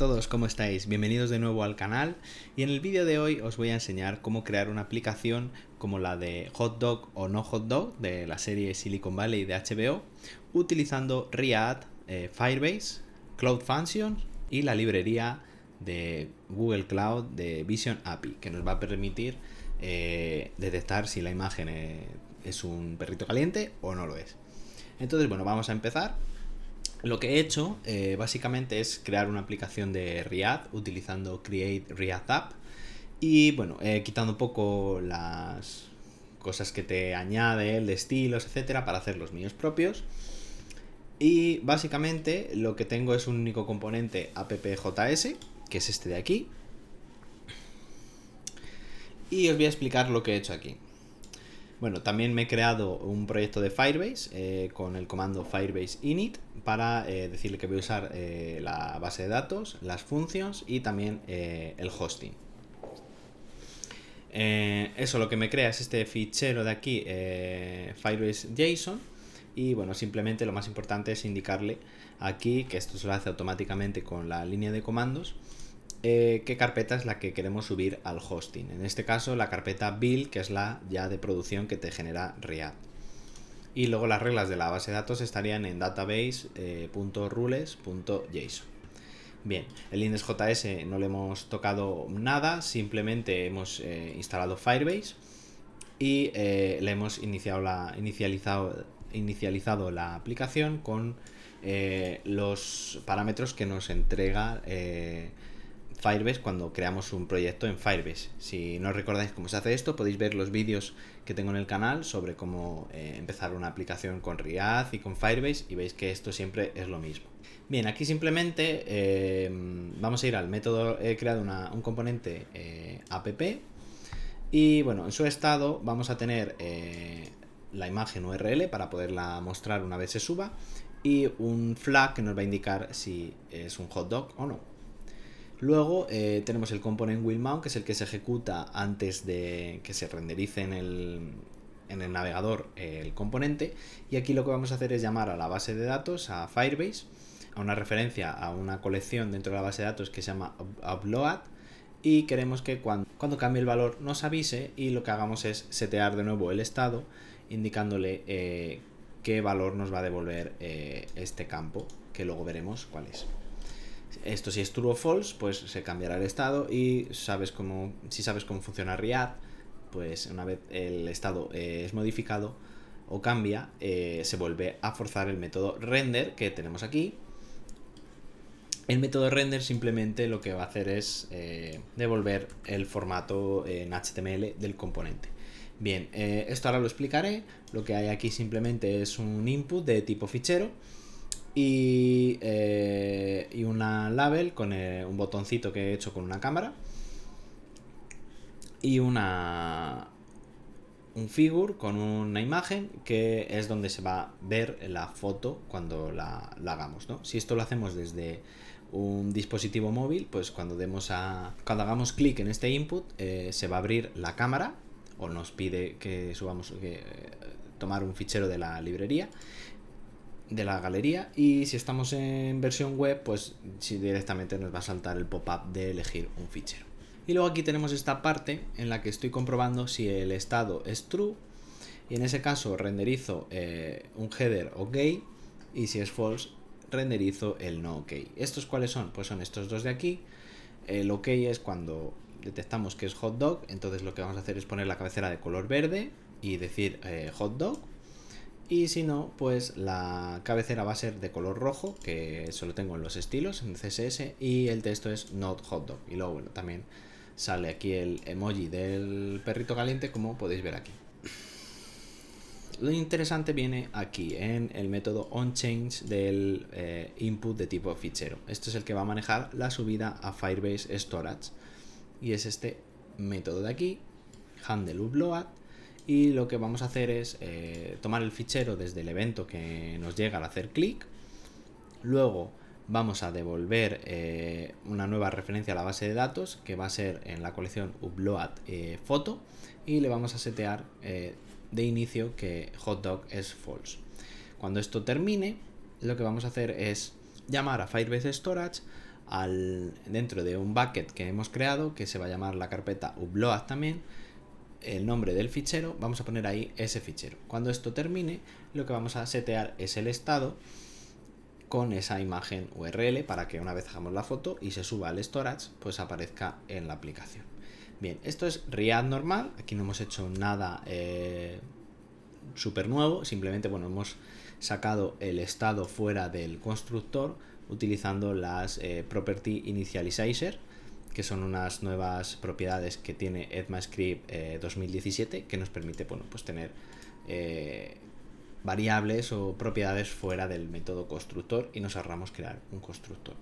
todos, ¿cómo estáis? Bienvenidos de nuevo al canal y en el vídeo de hoy os voy a enseñar cómo crear una aplicación como la de Hot Dog o No Hot Dog de la serie Silicon Valley de HBO utilizando React, eh, Firebase, Cloud Functions y la librería de Google Cloud de Vision API que nos va a permitir eh, detectar si la imagen eh, es un perrito caliente o no lo es. Entonces, bueno, vamos a empezar. Lo que he hecho eh, básicamente es crear una aplicación de React utilizando Create React App y bueno, eh, quitando un poco las cosas que te añade, el de estilos, etcétera, para hacer los míos propios. Y básicamente lo que tengo es un único componente appjs, que es este de aquí. Y os voy a explicar lo que he hecho aquí. Bueno, también me he creado un proyecto de Firebase eh, con el comando Firebase init para eh, decirle que voy a usar eh, la base de datos, las funciones y también el hosting. eso lo que me crea es este fichero de aquí, Firebase JSON, y bueno, simplemente lo más importante es indicarle aquí que esto se lo hace automáticamente con la línea de comandos eh, qué carpeta es la que queremos subir al hosting. En este caso la carpeta build, que es la ya de producción que te genera React. Y luego las reglas de la base de datos estarían en database.rules.json. Bien, el index.js no le hemos tocado nada, simplemente hemos eh, instalado Firebase y eh, le hemos iniciado la, inicializado, inicializado la aplicación con los parámetros que nos entrega Firebase cuando creamos un proyecto en Firebase. Si no recordáis cómo se hace esto, podéis ver los vídeos que tengo en el canal sobre cómo eh, empezar una aplicación con React y con Firebase y veis que esto siempre es lo mismo. Bien, aquí simplemente eh, vamos a ir al método, he creado un componente eh, app y bueno, en su estado vamos a tener la imagen URL para poderla mostrar una vez se suba y un flag que nos va a indicar si es un hot dog o no. Luego eh, tenemos el component willmount que es el que se ejecuta antes de que se renderice en el, navegador eh, el componente. Y aquí lo que vamos a hacer es llamar a la base de datos, a Firebase, a una referencia a una colección dentro de la base de datos que se llama upload y queremos que cuando, cambie el valor nos avise y lo que hagamos es setear de nuevo el estado indicándole eh, qué valor nos va a devolver este campo que luego veremos cuál es. Esto si es true o false, pues se cambiará el estado y sabes cómo, si sabes cómo funciona React, pues una vez el estado eh, es modificado o cambia, eh, se vuelve a forzar el método render que tenemos aquí. El método render simplemente lo que va a hacer es eh, devolver el formato en HTML del componente. Bien, esto ahora lo explicaré. Lo que hay aquí simplemente es un input de tipo fichero y, eh, y una label con eh, un botoncito que he hecho con una cámara y una un figure con una imagen que es donde se va a ver la foto cuando la, hagamos, Si esto lo hacemos desde un dispositivo móvil, pues cuando demos a cuando hagamos clic en este input eh, se va a abrir la cámara o nos pide que subamos tomar un fichero de la librería de la galería y si estamos en versión web pues si directamente nos va a saltar el pop-up de elegir un fichero y luego aquí tenemos esta parte en la que estoy comprobando si el estado es true y en ese caso renderizo eh, un header ok y si es false renderizo el no ok estos cuáles son pues son estos dos de aquí el ok es cuando detectamos que es hot dog entonces lo que vamos a hacer es poner la cabecera de color verde y decir eh, hot dog y si no, pues la cabecera va a ser de color rojo, que solo tengo en los estilos, en CSS, y el texto es not hot dog. Y luego, bueno, también sale aquí el emoji del perrito caliente, como podéis ver aquí. Lo interesante viene aquí, en el método onChange del eh, input de tipo fichero. esto es el que va a manejar la subida a Firebase Storage. Y es este método de aquí, handle upload, y lo que vamos a hacer es eh, tomar el fichero desde el evento que nos llega al hacer clic, luego vamos a devolver eh, una nueva referencia a la base de datos que va a ser en la colección upload eh, photo foto y le vamos a setear de inicio que hotdog es false. Cuando esto termine, lo que vamos a hacer es llamar a Firebase Storage al, dentro de un bucket que hemos creado que se va a llamar la carpeta upload también el nombre del fichero, vamos a poner ahí ese fichero. Cuando esto termine, lo que vamos a setear es el estado con esa imagen URL para que una vez hagamos la foto y se suba al storage, pues aparezca en la aplicación. Bien, esto es React normal, aquí no hemos hecho nada eh, súper nuevo, simplemente bueno, hemos sacado el estado fuera del constructor utilizando las eh, property initializer, que son unas nuevas propiedades que tiene Edmascript eh, 2017 que nos permite bueno, pues tener eh, variables o propiedades fuera del método constructor y nos ahorramos crear un constructor.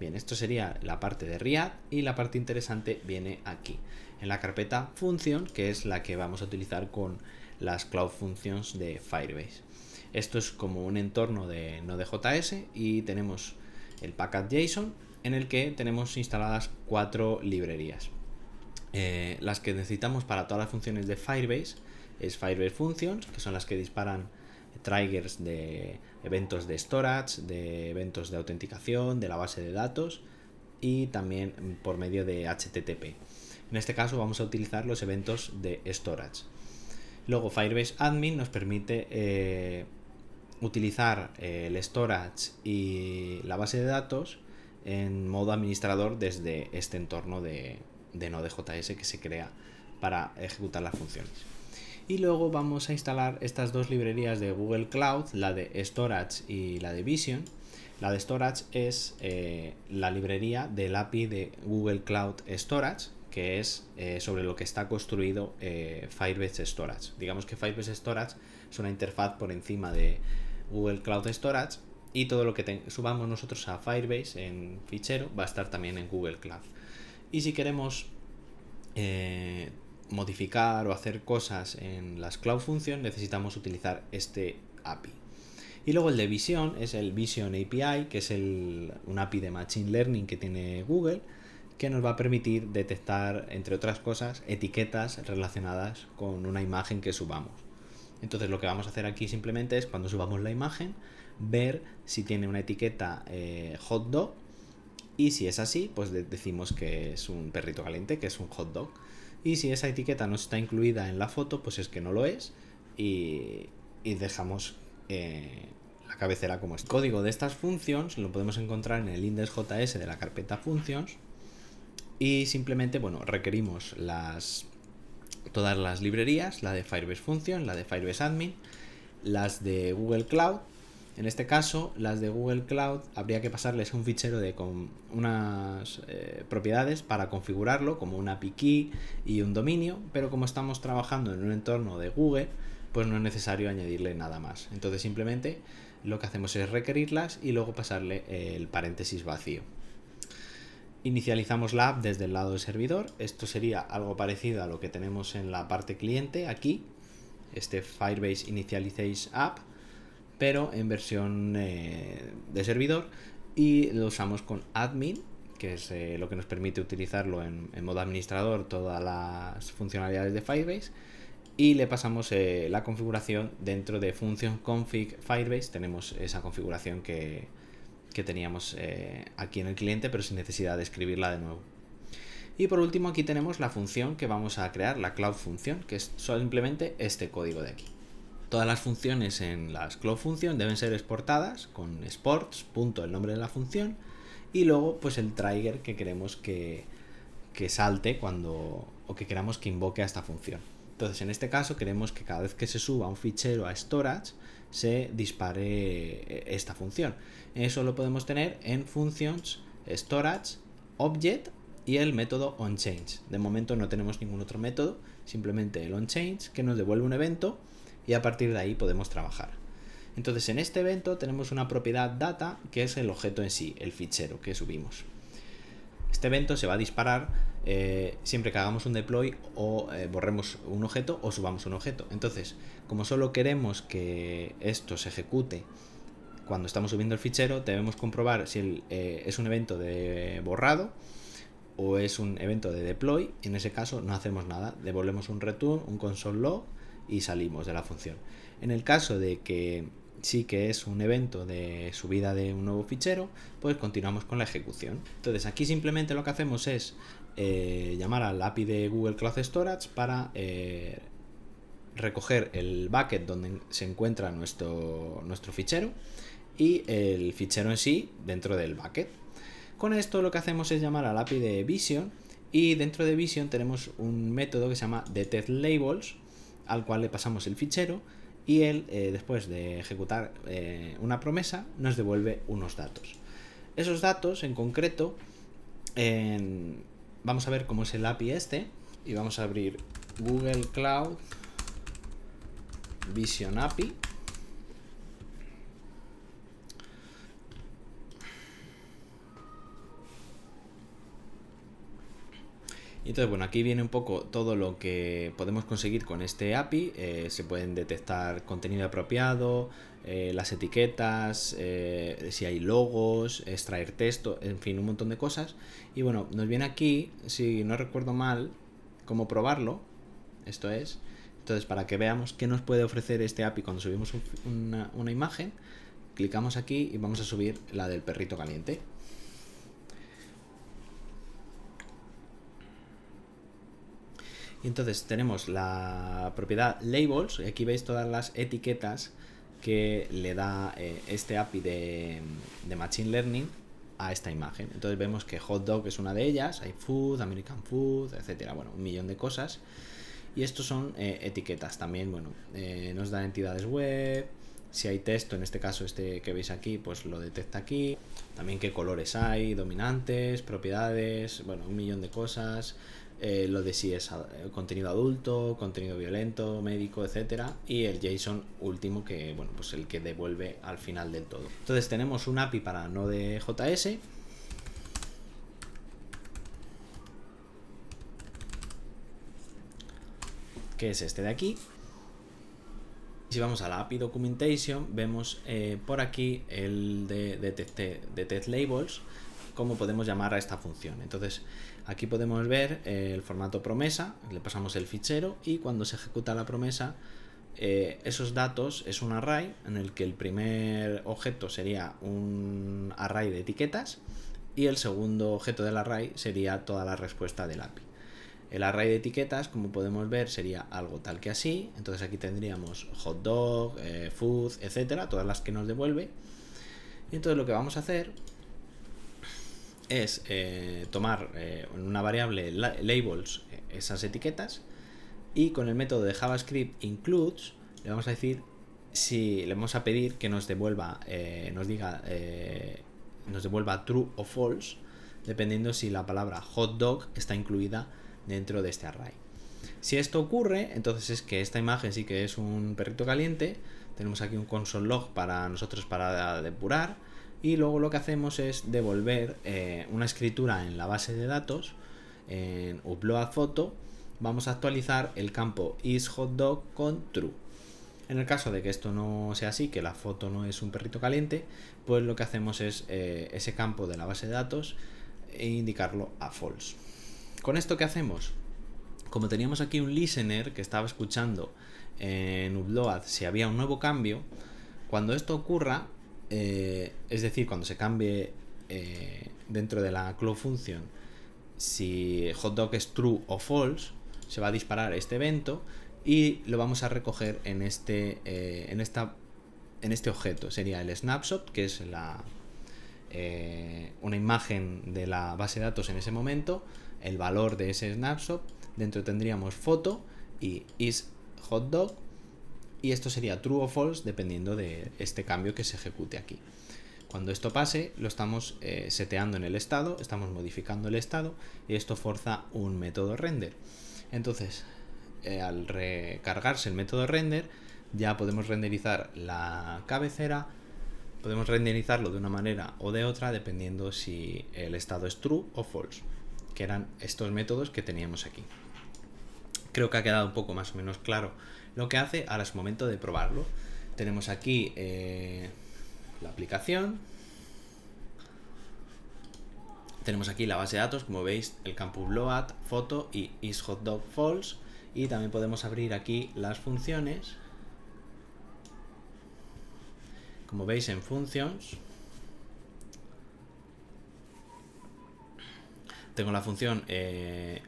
Bien, esto sería la parte de React y la parte interesante viene aquí, en la carpeta función, que es la que vamos a utilizar con las Cloud Functions de Firebase. Esto es como un entorno de Node.js y tenemos el package JSON en el que tenemos instaladas cuatro librerías. Eh, las que necesitamos para todas las funciones de Firebase es Firebase Functions, que son las que disparan triggers de eventos de storage, de eventos de autenticación, de la base de datos y también por medio de HTTP. En este caso vamos a utilizar los eventos de storage. Luego Firebase Admin nos permite eh, utilizar eh, el storage y la base de datos en modo administrador desde este entorno de, de Node.js que se crea para ejecutar las funciones. Y luego vamos a instalar estas dos librerías de Google Cloud, la de Storage y la de Vision. La de Storage es eh, la librería del API de Google Cloud Storage, que es eh, sobre lo que está construido eh, Firebase Storage. Digamos que Firebase Storage es una interfaz por encima de Google Cloud Storage y todo lo que subamos nosotros a Firebase en fichero va a estar también en Google Cloud. Y si queremos eh, modificar o hacer cosas en las Cloud Functions necesitamos utilizar este API. Y luego el de Vision es el Vision API, que es un API de Machine Learning que tiene Google, que nos va a permitir detectar, entre otras cosas, etiquetas relacionadas con una imagen que subamos. Entonces lo que vamos a hacer aquí simplemente es cuando subamos la imagen, ver si tiene una etiqueta eh, hot dog y si es así, pues decimos que es un perrito caliente, que es un hot dog. Y si esa etiqueta no está incluida en la foto, pues es que no lo es y, dejamos eh, la cabecera como es. El código de estas funciones lo podemos encontrar en el index.js de la carpeta functions y simplemente, bueno, requerimos las todas las librerías, la de Firebase Function, la de Firebase Admin, las de Google Cloud en este caso, las de Google Cloud habría que pasarles un fichero de con unas eh, propiedades para configurarlo como una API key y un dominio, pero como estamos trabajando en un entorno de Google, pues no es necesario añadirle nada más. Entonces simplemente lo que hacemos es requerirlas y luego pasarle eh, el paréntesis vacío. Inicializamos la app desde el lado del servidor. Esto sería algo parecido a lo que tenemos en la parte cliente aquí. Este Firebase Initialization App pero en versión eh, de servidor y lo usamos con admin que es eh, lo que nos permite utilizarlo en, modo administrador todas las funcionalidades de Firebase y le pasamos eh, la configuración dentro de función config Firebase tenemos esa configuración que, teníamos aquí en el cliente pero sin necesidad de escribirla de nuevo y por último aquí tenemos la función que vamos a crear la cloud función que es simplemente este código de aquí Todas las funciones en las cloud function deben ser exportadas con sports, punto, el nombre de la función, y luego pues el trigger que queremos que, que salte cuando o que queramos que invoque a esta función. Entonces, en este caso queremos que cada vez que se suba un fichero a storage se dispare eh, esta función. Eso lo podemos tener en functions, storage, object y el método onChange. De momento no tenemos ningún otro método, simplemente el onChange que nos devuelve un evento y a partir de ahí podemos trabajar. Entonces en este evento tenemos una propiedad data que es el objeto en sí, el fichero que subimos. Este evento se va a disparar eh, siempre que hagamos un deploy o eh, borremos un objeto o subamos un objeto. Entonces, como solo queremos que esto se ejecute cuando estamos subiendo el fichero, debemos comprobar si eh, es un evento de borrado o es un evento de deploy. En ese caso no hacemos nada, devolvemos un return, un console.log y salimos de la función. En el caso de que sí que es un evento de subida de un nuevo fichero, pues continuamos con la ejecución. Entonces aquí simplemente lo que hacemos es eh, llamar al API de Google Cloud Storage para eh, recoger el bucket donde se encuentra nuestro, nuestro fichero y el fichero en sí dentro del bucket. Con esto lo que hacemos es llamar al API de Vision y dentro de Vision tenemos un método que se llama detectLabels labels al cual le pasamos el fichero y él, eh, después de ejecutar eh, una promesa, nos devuelve unos datos. Esos datos, en concreto, vamos a ver cómo es el API este y vamos a abrir Google Cloud Vision API Y entonces, bueno, aquí viene un poco todo lo que podemos conseguir con este API. Eh, se pueden detectar contenido apropiado, eh, las etiquetas, eh, si hay logos, extraer texto, en fin, un montón de cosas. Y bueno, nos viene aquí, si no recuerdo mal, cómo probarlo. Esto es. Entonces, para que veamos qué nos puede ofrecer este API cuando subimos una, una imagen, clicamos aquí y vamos a subir la del perrito caliente. Y entonces tenemos la propiedad labels, aquí veis todas las etiquetas que le da eh, este API de, Machine Learning a esta imagen. Entonces vemos que hot dog es una de ellas, hay food, American food, etcétera, bueno, un millón de cosas. Y estos son eh, etiquetas también, bueno, eh, nos da entidades web, si hay texto, en este caso este que veis aquí, pues lo detecta aquí. También qué colores hay, dominantes, propiedades, bueno, un millón de cosas. Eh, lo de si es eh, contenido adulto, contenido violento, médico, etcétera, y el JSON último que, bueno, pues el que devuelve al final del todo. Entonces tenemos una API para Node.js que es este de aquí. Si vamos a la API Documentation, vemos eh, por aquí el de, test labels, cómo podemos llamar a esta función. Entonces aquí podemos ver eh, el formato promesa, le pasamos el fichero y cuando se ejecuta la promesa eh, esos datos es un array en el que el primer objeto sería un array de etiquetas y el segundo objeto del array sería toda la respuesta del API. El array de etiquetas, como podemos ver, sería algo tal que así. Entonces aquí tendríamos hot dog, eh, food, etcétera, todas las que nos devuelve. Y entonces lo que vamos a hacer es eh, tomar eh, en una variable labels eh, esas etiquetas y con el método de JavaScript includes le vamos a decir si le vamos a pedir que nos devuelva, nos diga, nos devuelva true o false dependiendo si la palabra hot dog está incluida dentro de este array. Si esto ocurre, entonces es que esta imagen sí que es un perrito caliente. Tenemos aquí un console log para nosotros para depurar y luego lo que hacemos es devolver eh, una escritura en la base de datos en upload foto vamos a actualizar el campo is con true en el caso de que esto no sea así que la foto no es un perrito caliente pues lo que hacemos es eh, ese campo de la base de datos e indicarlo a false con esto que hacemos como teníamos aquí un listener que estaba escuchando en upload si había un nuevo cambio cuando esto ocurra eh, es decir, cuando se cambie eh, dentro de la cloud function, si hotdog es true o false, se va a disparar este evento y lo vamos a recoger en este, eh, en esta, en este objeto. Sería el snapshot, que es la, una imagen de la base de datos en ese momento, el valor de ese snapshot. Dentro tendríamos foto y is hotdog y esto sería true o false dependiendo de este cambio que se ejecute aquí. Cuando esto pase, lo estamos eh, seteando en el estado, estamos modificando el estado y esto forza un método render. Entonces, eh, al recargarse el método render, ya podemos renderizar la cabecera, podemos renderizarlo de una manera o de otra dependiendo si el estado es true o false, que eran estos métodos que teníamos aquí. Creo que ha quedado un poco más o menos claro lo que hace, ahora es momento de probarlo. Tenemos aquí eh, la aplicación. Tenemos aquí la base de datos, como veis, el campus load, foto y ishotdog false. Y también podemos abrir aquí las funciones. Como veis en functions, tengo la función eh,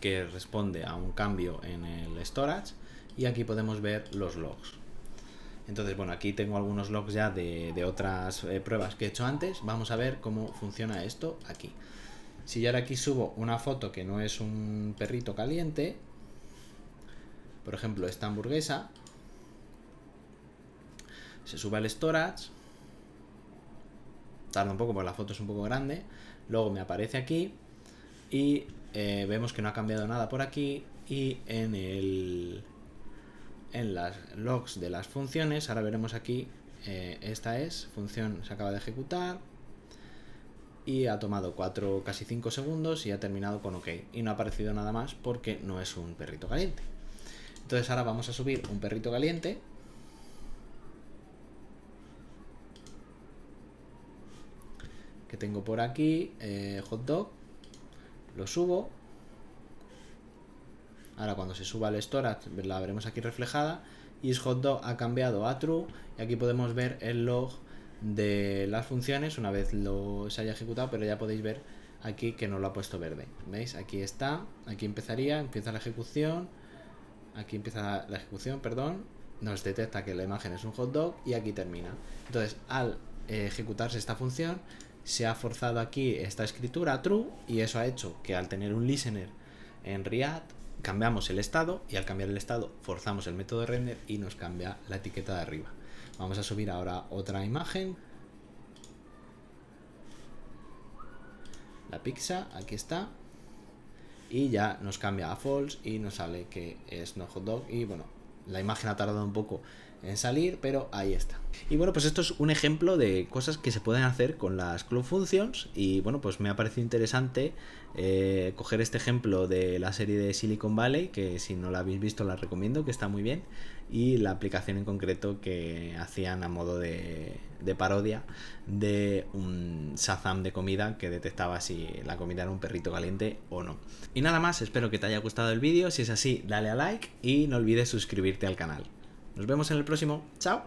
que responde a un cambio en el storage y aquí podemos ver los logs. Entonces, bueno, aquí tengo algunos logs ya de, otras eh, pruebas que he hecho antes. Vamos a ver cómo funciona esto aquí. Si yo ahora aquí subo una foto que no es un perrito caliente, por ejemplo, esta hamburguesa, se sube al storage, tarda un poco porque la foto es un poco grande, luego me aparece aquí y eh, vemos que no ha cambiado nada por aquí y en el en las logs de las funciones. Ahora veremos aquí, eh, esta es, función se acaba de ejecutar y ha tomado 4, casi 5 segundos y ha terminado con OK. Y no ha aparecido nada más porque no es un perrito caliente. Entonces ahora vamos a subir un perrito caliente. Que tengo por aquí, eh, hot dog. Lo subo Ahora cuando se suba al storage la veremos aquí reflejada. Y hotdog ha cambiado a true. Y aquí podemos ver el log de las funciones una vez lo, se haya ejecutado, pero ya podéis ver aquí que no lo ha puesto verde. ¿Veis? Aquí está, aquí empezaría, empieza la ejecución, aquí empieza la ejecución, perdón, nos detecta que la imagen es un hot dog y aquí termina. Entonces, al eh, ejecutarse esta función, se ha forzado aquí esta escritura true y eso ha hecho que al tener un listener en React cambiamos el estado y al cambiar el estado forzamos el método de render y nos cambia la etiqueta de arriba. Vamos a subir ahora otra imagen. La pizza, aquí está. Y ya nos cambia a false y nos sale que es no hot dog y bueno, la imagen ha tardado un poco en salir, pero ahí está. Y bueno, pues esto es un ejemplo de cosas que se pueden hacer con las Club Functions y bueno, pues me ha parecido interesante eh, coger este ejemplo de la serie de Silicon Valley, que si no la habéis visto la recomiendo, que está muy bien, y la aplicación en concreto que hacían a modo de, parodia de un Shazam de comida que detectaba si la comida era un perrito caliente o no. Y nada más, espero que te haya gustado el vídeo, si es así dale a like y no olvides suscribirte al canal. Nos vemos en el próximo, chao.